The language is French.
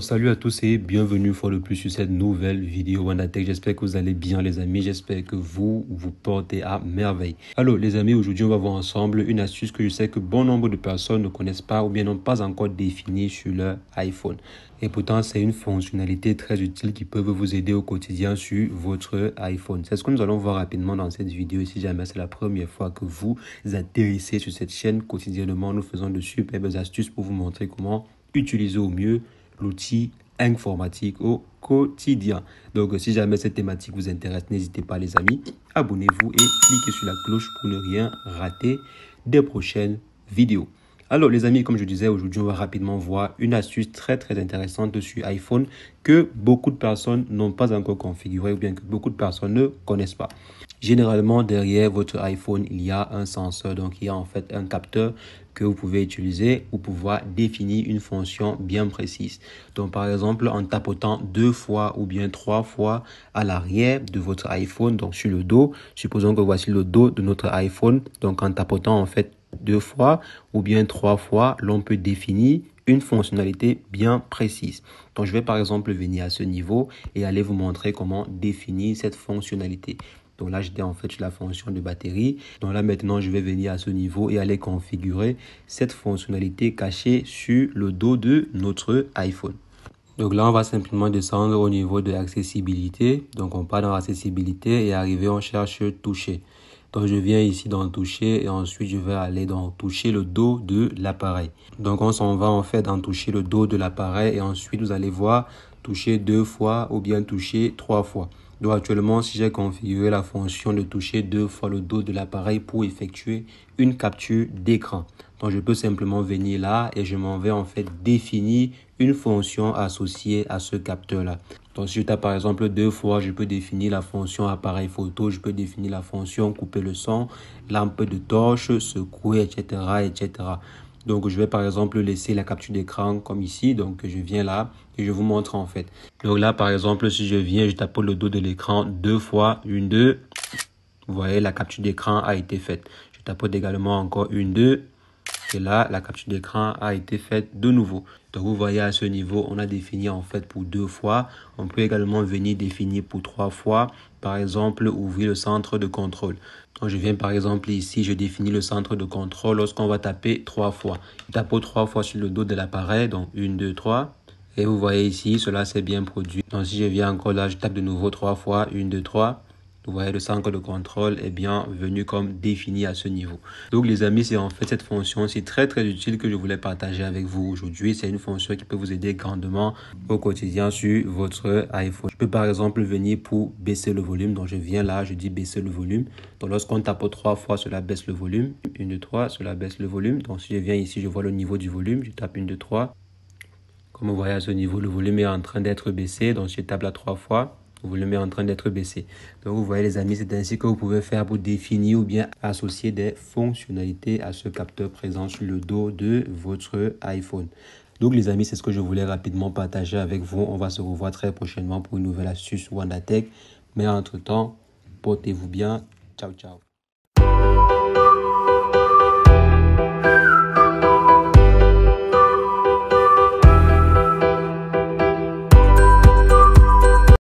salut à tous et bienvenue une fois de plus sur cette nouvelle vidéo WandaTech. J'espère que vous allez bien les amis, j'espère que vous vous portez à merveille. Alors les amis, aujourd'hui on va voir ensemble une astuce que je sais que bon nombre de personnes ne connaissent pas ou bien n'ont pas encore définie sur leur iPhone. Et pourtant c'est une fonctionnalité très utile qui peut vous aider au quotidien sur votre iPhone. C'est ce que nous allons voir rapidement dans cette vidéo si jamais c'est la première fois que vous atterrissez sur cette chaîne quotidiennement, nous faisons de superbes astuces pour vous montrer comment utiliser au mieux l'outil informatique au quotidien. Donc si jamais cette thématique vous intéresse, n'hésitez pas les amis, abonnez-vous et cliquez sur la cloche pour ne rien rater des prochaines vidéos. Alors les amis, comme je disais, aujourd'hui on va rapidement voir une astuce très très intéressante sur iPhone que beaucoup de personnes n'ont pas encore configurée ou bien que beaucoup de personnes ne connaissent pas. Généralement, derrière votre iPhone, il y a un senseur, donc il y a en fait un capteur que vous pouvez utiliser pour pouvoir définir une fonction bien précise. Donc par exemple, en tapotant deux fois ou bien trois fois à l'arrière de votre iPhone, donc sur le dos, supposons que voici le dos de notre iPhone, donc en tapotant en fait deux fois ou bien trois fois, l'on peut définir une fonctionnalité bien précise. Donc je vais par exemple venir à ce niveau et aller vous montrer comment définir cette fonctionnalité. Donc là, j'étais en fait la fonction de batterie. Donc là, maintenant, je vais venir à ce niveau et aller configurer cette fonctionnalité cachée sur le dos de notre iPhone. Donc là, on va simplement descendre au niveau de l'accessibilité. Donc on part dans l'accessibilité et arrivé, on cherche toucher. Donc je viens ici dans toucher et ensuite je vais aller dans toucher le dos de l'appareil. Donc on s'en va en fait dans toucher le dos de l'appareil et ensuite vous allez voir toucher deux fois ou bien toucher trois fois. Donc actuellement, si j'ai configuré la fonction de toucher deux fois le dos de l'appareil pour effectuer une capture d'écran. Donc je peux simplement venir là et je m'en vais en fait définir une fonction associée à ce capteur là. Donc si je as par exemple deux fois, je peux définir la fonction appareil photo, je peux définir la fonction couper le son, lampe de torche, secouer, etc. etc. Donc je vais par exemple laisser la capture d'écran comme ici. Donc je viens là et je vous montre en fait. Donc là par exemple si je viens, je tape le dos de l'écran deux fois, une, deux. Vous voyez la capture d'écran a été faite. Je tape également encore une, deux. Et là, la capture d'écran a été faite de nouveau. Donc vous voyez à ce niveau, on a défini en fait pour deux fois. On peut également venir définir pour trois fois. Par exemple, ouvrir le centre de contrôle. Donc je viens par exemple ici, je définis le centre de contrôle lorsqu'on va taper trois fois. Tape trois fois sur le dos de l'appareil, donc une, deux, trois. Et vous voyez ici, cela s'est bien produit. Donc si je viens encore là, je tape de nouveau trois fois, une, deux, trois. Vous voyez, le centre de contrôle est bien venu comme défini à ce niveau. Donc les amis, c'est en fait cette fonction, c'est très très utile que je voulais partager avec vous aujourd'hui. C'est une fonction qui peut vous aider grandement au quotidien sur votre iPhone. Je peux par exemple venir pour baisser le volume. Donc je viens là, je dis baisser le volume. Donc lorsqu'on tape trois fois, cela baisse le volume. Une, deux, trois, cela baisse le volume. Donc si je viens ici, je vois le niveau du volume. Je tape une, deux, trois. Comme vous voyez à ce niveau, le volume est en train d'être baissé. Donc je tape là trois fois vous le met en train d'être baissé. Donc vous voyez les amis, c'est ainsi que vous pouvez faire pour définir ou bien associer des fonctionnalités à ce capteur présent sur le dos de votre iPhone. Donc les amis, c'est ce que je voulais rapidement partager avec vous. On va se revoir très prochainement pour une nouvelle astuce WandaTech. Mais entre-temps, portez-vous bien. Ciao, ciao.